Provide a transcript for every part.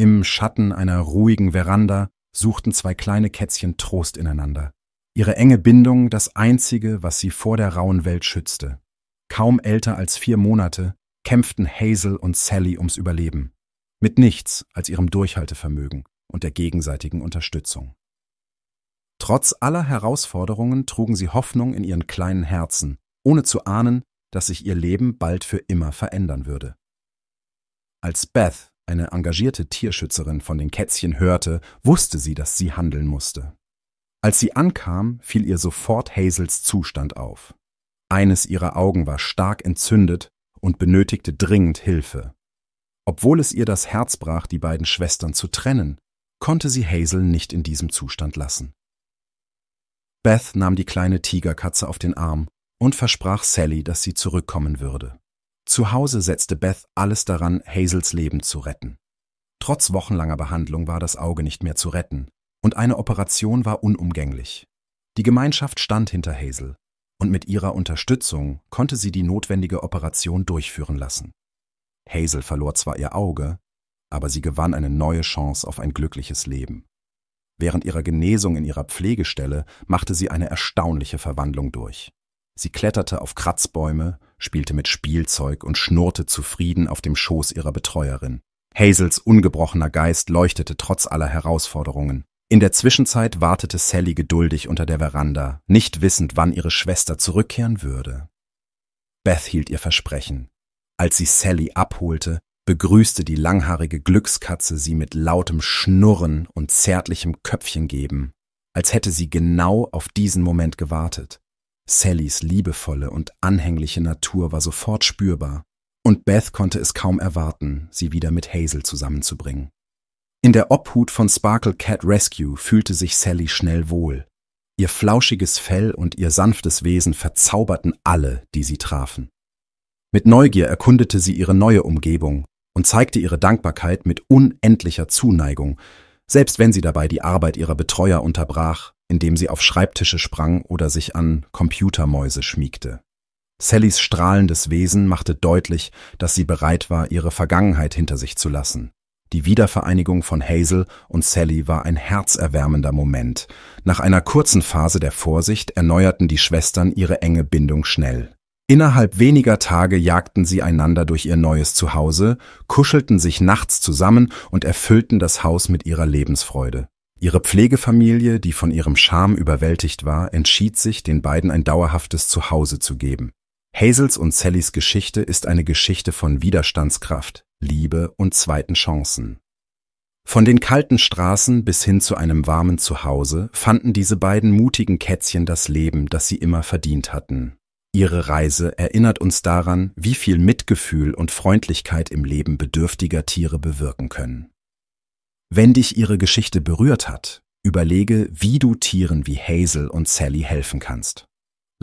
Im Schatten einer ruhigen Veranda suchten zwei kleine Kätzchen Trost ineinander. Ihre enge Bindung das Einzige, was sie vor der rauen Welt schützte. Kaum älter als vier Monate kämpften Hazel und Sally ums Überleben. Mit nichts als ihrem Durchhaltevermögen und der gegenseitigen Unterstützung. Trotz aller Herausforderungen trugen sie Hoffnung in ihren kleinen Herzen, ohne zu ahnen, dass sich ihr Leben bald für immer verändern würde. Als Beth eine engagierte Tierschützerin von den Kätzchen hörte, wusste sie, dass sie handeln musste. Als sie ankam, fiel ihr sofort Hazels Zustand auf. Eines ihrer Augen war stark entzündet und benötigte dringend Hilfe. Obwohl es ihr das Herz brach, die beiden Schwestern zu trennen, konnte sie Hazel nicht in diesem Zustand lassen. Beth nahm die kleine Tigerkatze auf den Arm und versprach Sally, dass sie zurückkommen würde. Zu Hause setzte Beth alles daran, Hazels Leben zu retten. Trotz wochenlanger Behandlung war das Auge nicht mehr zu retten und eine Operation war unumgänglich. Die Gemeinschaft stand hinter Hazel und mit ihrer Unterstützung konnte sie die notwendige Operation durchführen lassen. Hazel verlor zwar ihr Auge, aber sie gewann eine neue Chance auf ein glückliches Leben. Während ihrer Genesung in ihrer Pflegestelle machte sie eine erstaunliche Verwandlung durch. Sie kletterte auf Kratzbäume, spielte mit Spielzeug und schnurrte zufrieden auf dem Schoß ihrer Betreuerin. Hazels ungebrochener Geist leuchtete trotz aller Herausforderungen. In der Zwischenzeit wartete Sally geduldig unter der Veranda, nicht wissend, wann ihre Schwester zurückkehren würde. Beth hielt ihr Versprechen. Als sie Sally abholte, begrüßte die langhaarige Glückskatze sie mit lautem Schnurren und zärtlichem Köpfchengeben, als hätte sie genau auf diesen Moment gewartet. Sallys liebevolle und anhängliche Natur war sofort spürbar, und Beth konnte es kaum erwarten, sie wieder mit Hazel zusammenzubringen. In der Obhut von Sparkle Cat Rescue fühlte sich Sally schnell wohl. Ihr flauschiges Fell und ihr sanftes Wesen verzauberten alle, die sie trafen. Mit Neugier erkundete sie ihre neue Umgebung und zeigte ihre Dankbarkeit mit unendlicher Zuneigung, selbst wenn sie dabei die Arbeit ihrer Betreuer unterbrach, indem sie auf Schreibtische sprang oder sich an Computermäuse schmiegte. Sallys strahlendes Wesen machte deutlich, dass sie bereit war, ihre Vergangenheit hinter sich zu lassen. Die Wiedervereinigung von Hazel und Sally war ein herzerwärmender Moment. Nach einer kurzen Phase der Vorsicht erneuerten die Schwestern ihre enge Bindung schnell. Innerhalb weniger Tage jagten sie einander durch ihr neues Zuhause, kuschelten sich nachts zusammen und erfüllten das Haus mit ihrer Lebensfreude. Ihre Pflegefamilie, die von ihrem Charme überwältigt war, entschied sich, den beiden ein dauerhaftes Zuhause zu geben. Hazels und Sallys Geschichte ist eine Geschichte von Widerstandskraft, Liebe und zweiten Chancen. Von den kalten Straßen bis hin zu einem warmen Zuhause fanden diese beiden mutigen Kätzchen das Leben, das sie immer verdient hatten. Ihre Reise erinnert uns daran, wie viel Mitgefühl und Freundlichkeit im Leben bedürftiger Tiere bewirken können. Wenn dich ihre Geschichte berührt hat, überlege, wie du Tieren wie Hazel und Sally helfen kannst.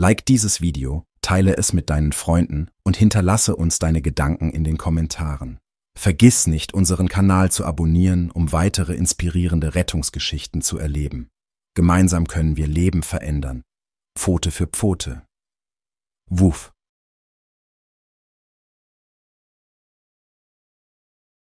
Like dieses Video, teile es mit deinen Freunden und hinterlasse uns deine Gedanken in den Kommentaren. Vergiss nicht, unseren Kanal zu abonnieren, um weitere inspirierende Rettungsgeschichten zu erleben. Gemeinsam können wir Leben verändern. Pfote für Pfote. Wuff.